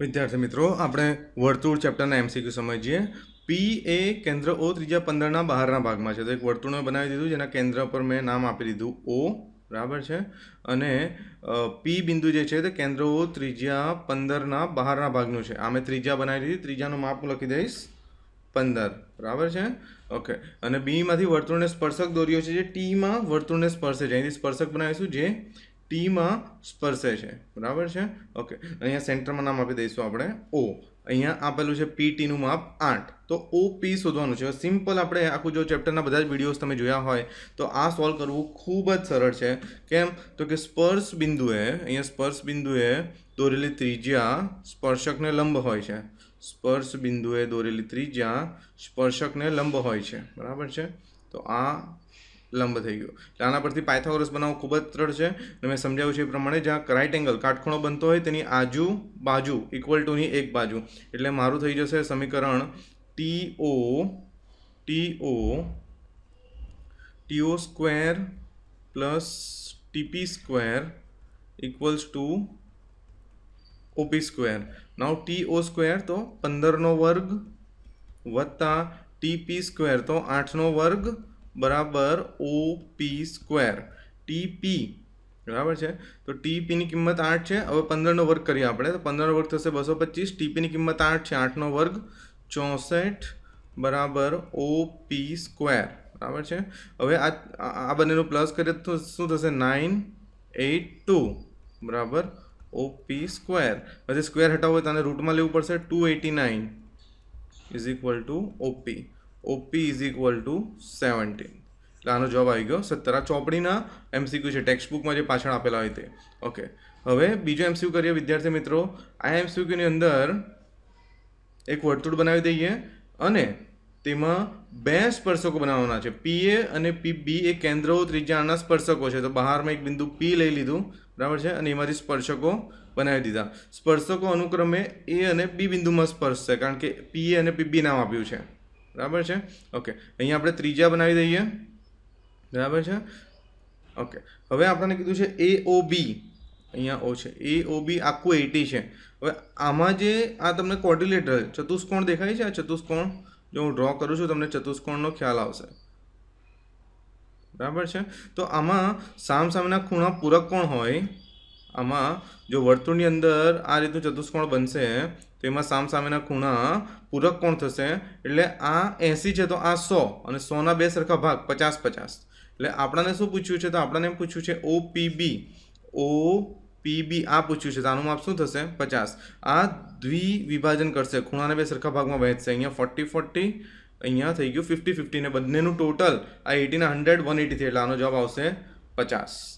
વિદ્યાર્થી મિત્રો આપણે વર્તુળ ચેપ્ટરના એમસીક્યુ સમજીએ પી એ કેન્દ્ર ઓ ત્રીજા પંદરના બહારના ભાગમાં છે તો એક વર્તુળને બનાવી દીધું જેના કેન્દ્ર પર મેં નામ આપી દીધું ઓ બરાબર છે અને પી બિંદુ જે છે તે કેન્દ્ર ઓ ત્રીજા પંદરના બહારના ભાગનું છે આ મેં ત્રીજા બનાવી દીધી ત્રીજાનું માપ લખી દઈશ પંદર બરાબર છે ઓકે અને બીમાંથી વર્તુળને સ્પર્શક દોર્યો છે જે ટીમાં વર્તુળને સ્પર્શે છે અહીંથી સ્પર્શક બનાવીશું જે ટીમાં સ્પર્શે છે બરાબર છે ઓકે અહીંયા સેન્ટરમાં નામ આપી દઈશું આપણે ઓ અહીંયા આપેલું છે પી ટીનું માપ આઠ તો ઓ પી શોધવાનું છે સિમ્પલ આપણે આખું જો ચેપ્ટરના બધા જ વિડીયોઝ તમે જોયા હોય તો આ સોલ્વ કરવું ખૂબ જ સરળ છે કેમ તો કે સ્પર્શ બિંદુએ અહીંયા સ્પર્શ બિંદુએ દોરેલી ત્રિજ્યા સ્પર્શકને લંબ હોય છે સ્પર્શ બિંદુએ દોરેલી ત્રિજ્યા સ્પર્શકને લંબ હોય છે બરાબર છે તો આ લંબ થઈ ગયો એટલે આના પરથી પાયથાગોરસ બનાવવો ખૂબ જ સરળ છે અને મેં સમજાવ્યું છે એ પ્રમાણે જ્યાં રાઇટ એંગલ કાટખૂણો બનતો હોય તેની આજુ બાજુ ઇક્વલ ટુની એક બાજુ એટલે મારું થઈ જશે સમીકરણ T O T O TO square plus TP square equals to OP square now T O square તો પંદરનો વર્ગ વત્તા ટીપી સ્ક્વેર તો આઠનો વર્ગ બરાબર ઓ પી સ્ક્વેર ટીપી બરાબર છે તો ટીપીની કિંમત આઠ છે હવે પંદરનો વર્ગ કરીએ આપણે તો પંદરનો વર્ગ થશે બસો પચીસ ટીપીની કિંમત આઠ છે આઠનો વર્ગ ચોસઠ બરાબર ઓ પી સ્ક્વેર બરાબર છે હવે આ આ બંનેનું પ્લસ કરીએ તો શું થશે નાઇન એટ ટુ બરાબર ઓપી સ્ક્વેર પછી સ્ક્વેર હટાવો હોય તો આને રૂટમાં લેવું પડશે two eighty nine is equal to OP OP is equal to seventeen એટલે આનો જવાબ આવી ગયો સત્તર આ ચોપડીના એમસીક્યુ છે ટેક્સ્ટ બુકમાં જે પાછળ આપેલા હોય તે ઓકે હવે બીજો એમસીક્યુ કરીએ વિદ્યાર્થી મિત્રો આ એમસીક્યુની અંદર એક વર્તુળ બનાવી દઈએ અને તેમાં બે સ્પર્શકો બનાવવાના છે પી એ અને પી બી એ કેન્દ્રો ત્રિજ્યાના સ્પર્શકો છે તો બહારમાં એક બિંદુ પી લઈ લીધું બરાબર છે અને એમાંથી સ્પર્શકો બનાવી દીધા સ્પર્શકો અનુક્રમે એ અને બી બિંદુમાં સ્પર્શશે કારણ કે પી એ અને પી બી નામ આપ્યું છે બરાબર છે ઓકે અહીંયા આપણે ત્રીજા બનાવી દઈએ બરાબર છે ઓકે હવે આપણને કીધું છે એ ઓ બી અહીંયા ઓ છે એ ઓ બી આખું એટી છે હવે આમાં જે આ તમને કોર્ડિલેટર ચતુષ્કોણ દેખાય છે આ ચતુષ્કોણ જો હું ડ્રો કરું છું તમને ચતુષ્કોણનો ખ્યાલ આવશે બરાબર છે તો આમાં સામસામેના ખૂણા પૂરક કોણ હોય આમાં જો વર્તુળની અંદર આ રીતનું ચતુષ્કોણ બનશે તો એમાં સામસામેના ખૂણા પૂરક કોણ થશે એટલે આ એંસી છે તો આ સો અને સોના બે સરખા ભાગ પચાસ પચાસ એટલે આપણાને શું પૂછ્યું છે તો આપણને એમ પૂછ્યું છે ઓ પીબી ઓ પીબી આ પૂછ્યું છે તો આનું માપ શું થશે પચાસ આ દ્વિવિભાજન કરશે ખૂણાને બે સરખા ભાગમાં વહેંચશે અહીંયા ફોર્ટી ફોર્ટી અહીંયા થઈ ગયું ફિફ્ટી ને બંનેનું ટોટલ આ એટીના હંડ્રેડ વન એટી એટલે આનો જવાબ આવશે પચાસ